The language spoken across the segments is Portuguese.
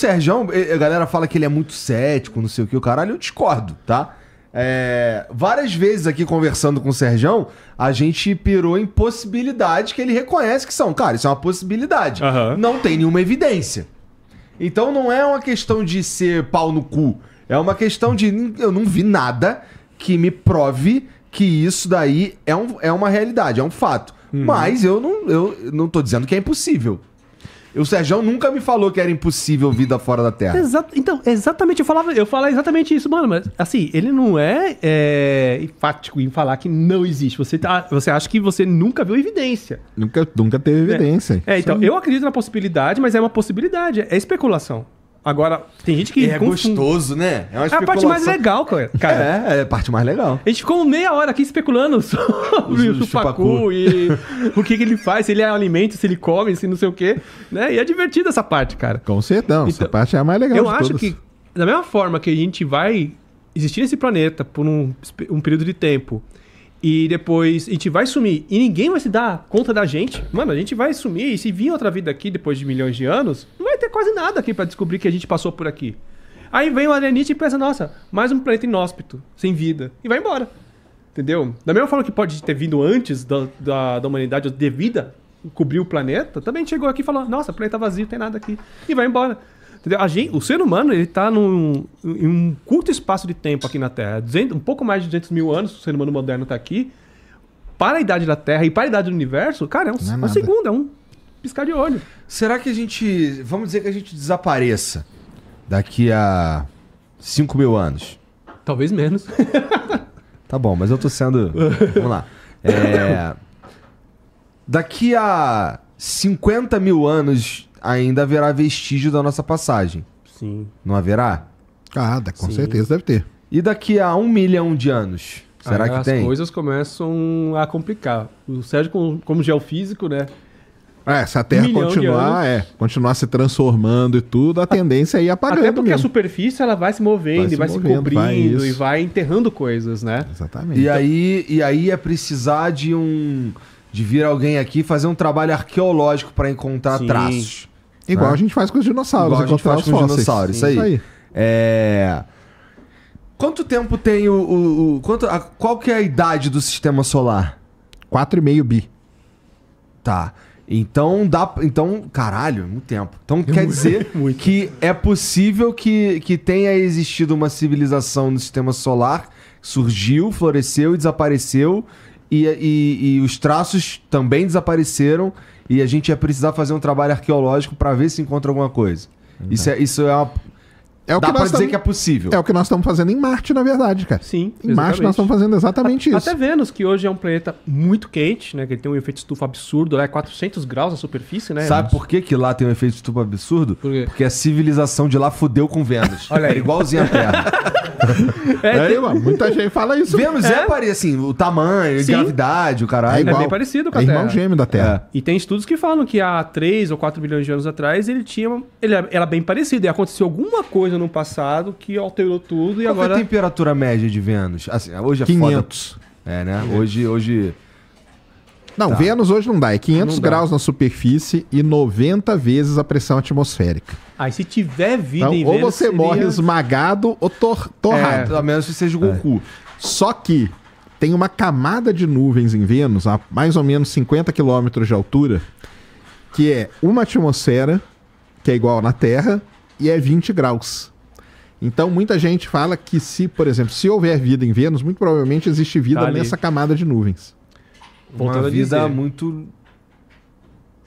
Sérgio, a galera fala que ele é muito cético, não sei o que, o caralho, eu discordo, tá? É, várias vezes aqui conversando com o Sérgio, a gente pirou em possibilidades que ele reconhece que são. Cara, isso é uma possibilidade. Uhum. Não tem nenhuma evidência. Então não é uma questão de ser pau no cu. É uma questão de hum, eu não vi nada que me prove que isso daí é, um, é uma realidade, é um fato. Uhum. Mas eu não, eu não tô dizendo que é impossível. O Sérgio nunca me falou que era impossível vida fora da Terra. Então, exatamente, eu falava, eu falava exatamente isso, mano. Mas assim, ele não é, é enfático em falar que não existe. Você, tá, você acha que você nunca viu evidência. Nunca, nunca teve é. evidência. É, é então, eu acredito na possibilidade, mas é uma possibilidade, é especulação. Agora, tem gente que. É confunde. gostoso, né? É, é a parte mais legal, é, cara. É, é a parte mais legal. A gente ficou meia hora aqui especulando sobre o, o chupacu e o que, que, ele faz, se ele é alimento, se ele come, se não sei o quê. Né? E é divertido essa parte, cara. Com certeza, então, essa parte é a mais legal. Eu acho todos. que, da mesma forma que a gente vai existir nesse planeta por um, um período de tempo e depois a gente vai sumir e ninguém vai se dar conta da gente, mano, a gente vai sumir e se vir outra vida aqui depois de milhões de anos ter quase nada aqui para descobrir que a gente passou por aqui. Aí vem o alienígena e pensa, nossa, mais um planeta inóspito, sem vida. E vai embora. Entendeu? Da mesma forma que pode ter vindo antes da, da, da humanidade de vida cobrir o planeta, também chegou aqui e falou, nossa, o planeta vazio, tem nada aqui. E vai embora. Entendeu? A gente, o ser humano, ele tá num, em um curto espaço de tempo aqui na Terra. 200, um pouco mais de 200 mil anos, o ser humano moderno está aqui. Para a idade da Terra e para a idade do universo, cara, é um, é um segundo, é um piscar de olho. Será que a gente. Vamos dizer que a gente desapareça daqui a 5 mil anos? Talvez menos. tá bom, mas eu tô sendo. Vamos lá. É... Daqui a 50 mil anos ainda haverá vestígio da nossa passagem. Sim. Não haverá? Ah, com Sim. certeza deve ter. E daqui a um milhão de anos? Será Aí que as tem? As coisas começam a complicar. O Sérgio, como geofísico, né? É, se a Terra continuar, é, continuar se transformando e tudo, a tendência é ir apagando. Até porque mesmo. a superfície ela vai se movendo vai e vai se, movendo, se cobrindo vai e vai enterrando coisas, né? Exatamente. E aí, e aí é precisar de um. de vir alguém aqui fazer um trabalho arqueológico para encontrar Sim. traços. Igual né? a gente faz com os dinossauros. Igual a gente faz com os dinossauros, isso aí. aí. É. é. Quanto tempo tem o. o, o quanto, a, qual que é a idade do sistema solar? 4,5 bi. Tá. Então dá, então, caralho, é muito tempo. Então é quer dizer é que é possível que, que tenha existido uma civilização no sistema solar, surgiu, floresceu e desapareceu, e, e, e os traços também desapareceram, e a gente ia precisar fazer um trabalho arqueológico para ver se encontra alguma coisa. Uhum. Isso é, isso é uma é o Dá que nós pra dizer tam... que é possível. É o que nós estamos fazendo em Marte, na verdade, cara. Sim. Em exatamente. Marte nós estamos fazendo exatamente A, isso. Até Vênus, que hoje é um planeta muito quente, né? Que ele tem um efeito estufa absurdo, lá é 400 graus na superfície, né? Sabe por que, que lá tem um efeito estufa absurdo? Por quê? Porque a civilização de lá fudeu com Vênus. Olha aí. É igualzinho a Terra. É, é, tem... muita gente fala isso. Vênus é, é parecido, assim, o tamanho, a gravidade, o caralho. É, é igual. é bem parecido com a é Terra. irmão gêmeo da Terra. É. E tem estudos que falam que há 3 ou 4 bilhões de anos atrás ele tinha. Ele era bem parecido. E aconteceu alguma coisa no passado que alterou tudo e Qual agora. Qual é a temperatura média de Vênus? Assim, hoje é 500. Foda. É, né? Hoje. hoje... Não, tá. Vênus hoje não dá. É 500 dá. graus na superfície e 90 vezes a pressão atmosférica. Aí se tiver vida então, em Ou você seria... morre esmagado ou tor torrado. É, a menos que seja o Goku. É. Só que tem uma camada de nuvens em Vênus, a mais ou menos 50 quilômetros de altura, que é uma atmosfera, que é igual na Terra, e é 20 graus. Então, muita gente fala que se, por exemplo, se houver vida em Vênus, muito provavelmente existe vida tá nessa camada de nuvens uma vida muito.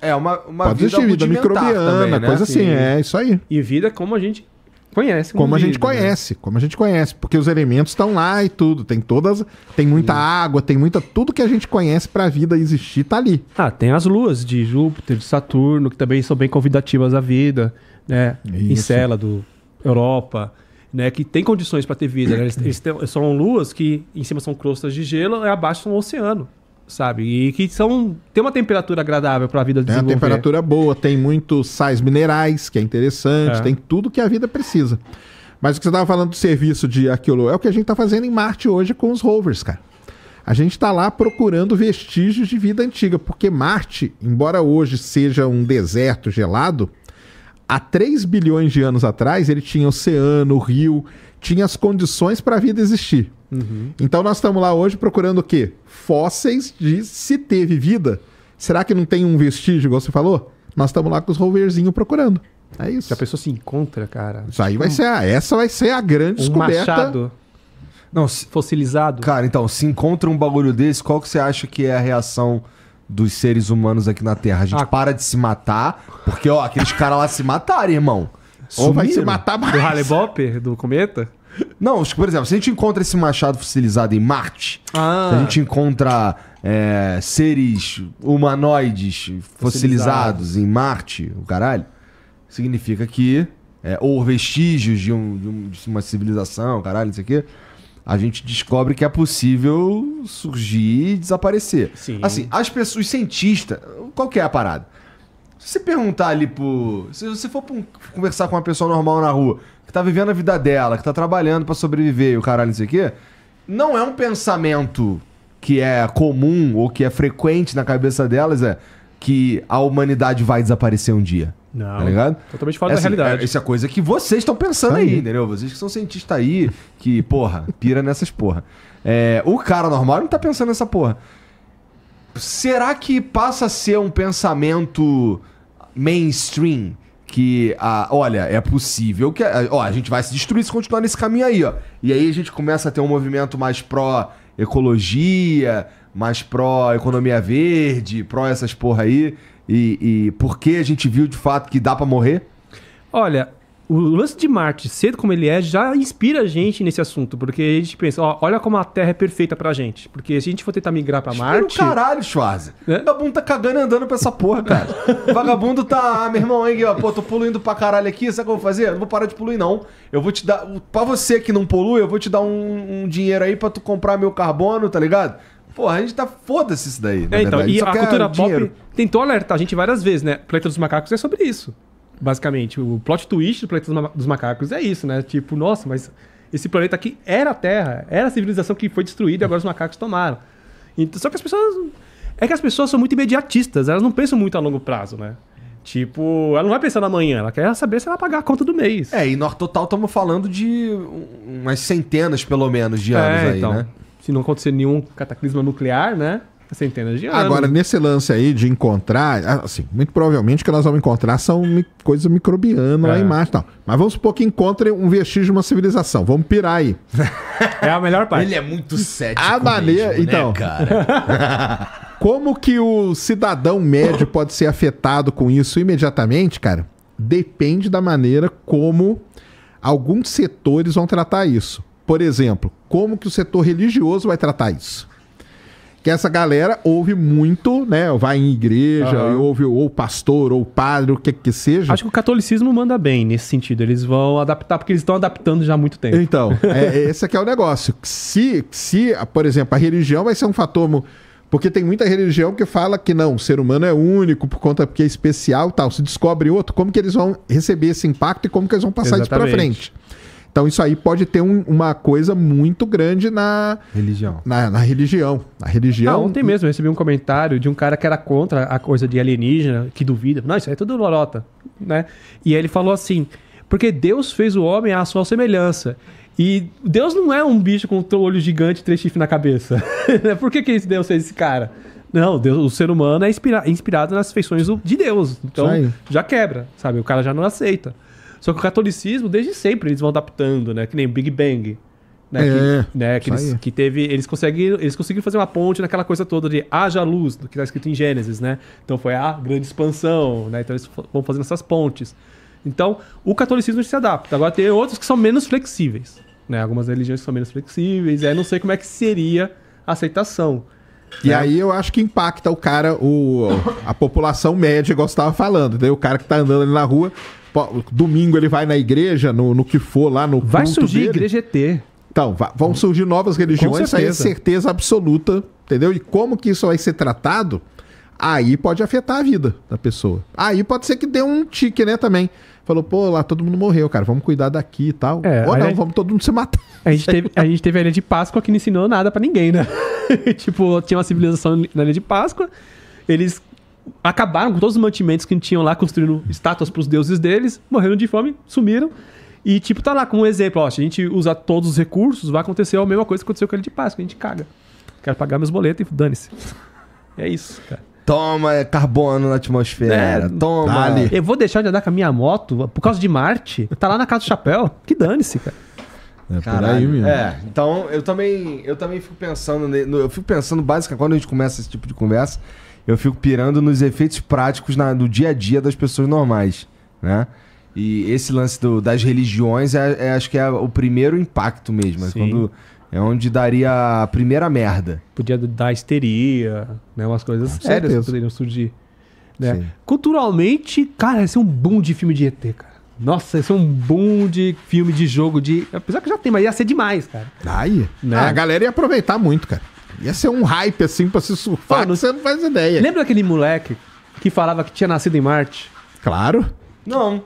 É, uma, uma Pode vida, vida microbiana, né? coisa assim, assim, é isso aí. E vida como a gente conhece. Como, como a gente né? conhece, né? como a gente conhece, porque os elementos estão lá e tudo, tem todas, tem muita Sim. água, tem muita, tudo que a gente conhece para a vida existir tá ali. Ah, tem as luas de Júpiter, de Saturno, que também são bem convidativas à vida, né? Isso. Encélado, Europa, né, que tem condições para ter vida. Né? Eles, eles são luas que em cima são crostas de gelo e abaixo são um oceano sabe? E que são tem uma temperatura agradável para a vida desenvolver. Tem uma temperatura boa, tem muitos sais minerais, que é interessante, é. tem tudo que a vida precisa. Mas o que você estava falando do serviço de arqueologia é o que a gente está fazendo em Marte hoje com os rovers, cara. A gente está lá procurando vestígios de vida antiga, porque Marte, embora hoje seja um deserto gelado, há 3 bilhões de anos atrás ele tinha oceano, rio, tinha as condições para a vida existir. Uhum. Então nós estamos lá hoje procurando o quê? Fósseis de se teve vida. Será que não tem um vestígio, igual você falou? Nós estamos lá com os roverzinhos procurando. É isso. Se a pessoa se encontra, cara. Isso aí vai ser a, essa vai ser a grande um descoberta. Machado. Não, fossilizado. Cara, então, se encontra um bagulho desse, qual que você acha que é a reação dos seres humanos aqui na Terra? A gente ah, para de se matar, porque, ó, aqueles caras lá se mataram, irmão. Sumiram. Ou vai se matar mais. Do Halley do cometa? Não, por exemplo, se a gente encontra esse machado fossilizado em Marte, ah. se a ah. gente encontra é, seres humanoides fossilizados. fossilizados em Marte, o caralho, significa que. É, ou vestígios de, um, de, um, de, uma civilização, caralho, não sei o quê. A gente descobre que é possível surgir e desaparecer. Sim. Assim, as pessoas, os cientistas, qual que é a parada? Se você perguntar ali pro. Se você for um, conversar com uma pessoa normal na rua, que tá vivendo a vida dela, que tá trabalhando para sobreviver e o caralho, não sei o quê, não é um pensamento que é comum ou que é frequente na cabeça delas, é que a humanidade vai desaparecer um dia. Não. Tá ligado? Totalmente fora essa, é da assim, realidade. É, essa é coisa que vocês estão pensando aí. aí, entendeu? Vocês que são cientistas aí, que, porra, pira nessas porra. É, o cara normal não tá pensando nessa porra. Será que passa a ser um pensamento mainstream? que, a olha, é possível que. Ó, a gente vai se destruir se continuar nesse caminho aí, ó. E aí a gente começa a ter um movimento mais pró-ecologia, mais pró-economia verde, pró essas porra aí. E, e porque a gente viu de fato que dá para morrer? Olha, o lance de Marte, cedo como ele é, já inspira a gente nesse assunto, porque a gente pensa, ó, olha como a Terra é perfeita pra gente, porque se a gente for tentar migrar pra Marte... Espera o caralho, Schwarze. É? Vagabundo tá cagando e andando pra essa porra, cara. Vagabundo tá, ah, meu irmão, hein, ó, pô, tô poluindo pra caralho aqui, sabe o que eu vou fazer? Eu não vou parar de poluir, não. Eu vou te dar, pra você que não polui, eu vou te dar um, um dinheiro aí pra tu comprar meu carbono, tá ligado? Porra, a gente tá foda-se isso daí. É, então, verdade. e Só a cultura pop tentou alertar a gente várias vezes, né? Planeta dos Macacos é sobre isso basicamente, o plot twist do planeta dos macacos é isso, né? Tipo, nossa, mas esse planeta aqui era a Terra, era a civilização que foi destruída e agora os macacos tomaram. Então, só que as pessoas. É que as pessoas são muito imediatistas, elas não pensam muito a longo prazo, né? Tipo, ela não vai pensar na manhã, ela quer saber se ela vai pagar a conta do mês. É, e no total estamos falando de umas centenas, pelo menos, de anos é, aí, então, né? Se não acontecer nenhum cataclisma nuclear, né? centenas de anos. Agora, nesse lance aí de encontrar, ah, assim, muito provavelmente o que nós vamos encontrar são mi coisas microbianas é. lá embaixo e tal. Mas vamos supor que encontre um vestígio de uma civilização. Vamos pirar aí. É a melhor parte. Ele é muito cético. A maneira, mesmo, né, então. Né, cara? como que o cidadão médio pode ser afetado com isso imediatamente, cara? Depende da maneira como alguns setores vão tratar isso. Por exemplo, como que o setor religioso vai tratar isso? que essa galera ouve muito, né? Vai em igreja, uhum. ouve ou pastor, ou padre, o que que seja. Acho que o catolicismo manda bem nesse sentido. Eles vão adaptar, porque eles estão adaptando já há muito tempo. Então, é, esse aqui é o negócio. Se, se, por exemplo, a religião vai ser um fator. Porque tem muita religião que fala que não, o ser humano é único por conta porque é especial tal. Se descobre outro, como que eles vão receber esse impacto e como que eles vão passar Exatamente. isso para frente? Então isso aí pode ter um, uma coisa muito grande na religião. Na, na religião. Na religião. Ah, ontem mesmo eu recebi um comentário de um cara que era contra a coisa de alienígena, que duvida. Não, isso aí é tudo lorota, né? E aí ele falou assim: porque Deus fez o homem à sua semelhança. E Deus não é um bicho com um olho gigante e três chifres na cabeça. Né? Por que, que Deus fez esse cara? Não, Deus, o ser humano é inspira, inspirado nas feições de Deus. Então já quebra, sabe? O cara já não aceita. Só que o catolicismo, desde sempre, eles vão adaptando, né? Que nem o Big Bang. Né, é, que, né, que, eles, que, teve. Eles conseguiram, eles conseguiram fazer uma ponte naquela coisa toda de haja luz, do que está escrito em Gênesis, né? Então foi a grande expansão, né? Então eles vão fazendo essas pontes. Então, o catolicismo se adapta. Agora tem outros que são menos flexíveis. Né? Algumas religiões são menos flexíveis. Aí é, não sei como é que seria a aceitação. E né? aí eu acho que impacta o cara, o, a população média, igual você estava falando. Daí o cara que está andando ali na rua domingo ele vai na igreja, no, no que for lá no Vai surgir dele. igreja ET. Então, vão surgir novas religiões, isso aí é certeza absoluta, entendeu? E como que isso vai ser tratado, aí pode afetar a vida da pessoa. Aí pode ser que dê um tique, né, também. Falou, pô, lá todo mundo morreu, cara, vamos cuidar daqui e tal. É, Ou não, gente... vamos todo mundo se matar. A gente, teve, a gente teve a Ilha de Páscoa que não ensinou nada para ninguém, né? tipo, tinha uma civilização na Ilha de Páscoa, eles acabaram com todos os mantimentos que tinham lá, construindo estátuas para os deuses deles, morreram de fome, sumiram. E, tipo, tá lá com um exemplo, ó, se a gente usar todos os recursos, vai acontecer a mesma coisa que aconteceu com ele de Páscoa, a gente caga. Quero pagar meus boletos e dane-se. É isso, cara. Toma é carbono na atmosfera. É, toma. ali. Eu vou deixar de andar com a minha moto por causa de Marte. Tá lá na casa do chapéu. Que dane-se, cara. É Caralho. por aí mesmo. É, então eu também, eu também fico pensando, no, eu fico pensando basicamente quando a gente começa esse tipo de conversa, eu fico pirando nos efeitos práticos na, do dia a dia das pessoas normais, né? E esse lance do, das religiões é, é, acho que é o primeiro impacto mesmo. É Sim. Quando é onde daria a primeira merda. Podia dar histeria, né? Umas coisas sérias poderiam surgir. Né? Culturalmente, cara, ia ser é um boom de filme de ET, cara. Nossa, esse é um boom de filme, de jogo, de. Apesar que já tem, mas ia ser demais, cara. Aí. Né? Ah, a galera ia aproveitar muito, cara. Ia ser um hype, assim, pra se surfar, não você não faz ideia. Lembra aquele moleque que falava que tinha nascido em Marte? Claro. Não.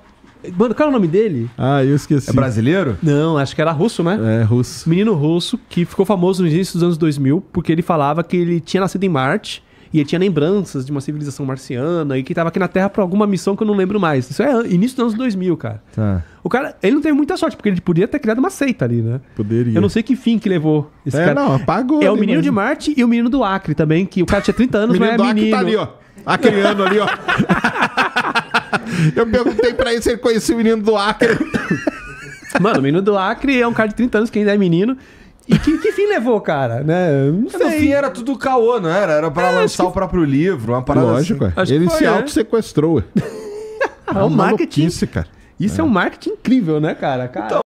Mano, qual é o nome dele? Ah, eu esqueci. É brasileiro? Não, acho que era russo, né? É, russo. Menino russo que ficou famoso no início dos anos 2000 porque ele falava que ele tinha nascido em Marte e ele tinha lembranças de uma civilização marciana e que estava aqui na Terra para alguma missão que eu não lembro mais. Isso é início dos anos 2000, cara. Tá. O cara, ele não teve muita sorte, porque ele podia ter criado uma seita ali, né? Poderia. Eu não sei que fim que levou esse é, cara. não, apagou. É o menino de Marte e o menino do Acre também, que o cara tinha 30 anos, mas é menino. O menino do Acre tá ali, ó. Acreano ali, ó. eu perguntei para ele se ele conhecia o menino do Acre. Mano, o menino do Acre é um cara de 30 anos que ainda é menino. E que, que, fim levou, cara? Né? Não sei. No fim era tudo caô, não era? Era pra é, lançar que... o próprio livro, uma parada Lógico, assim. É. Ele foi, se é. auto-sequestrou. Ah, é um marketing. Cara. Isso é. é. um marketing incrível, né, cara? cara. Então,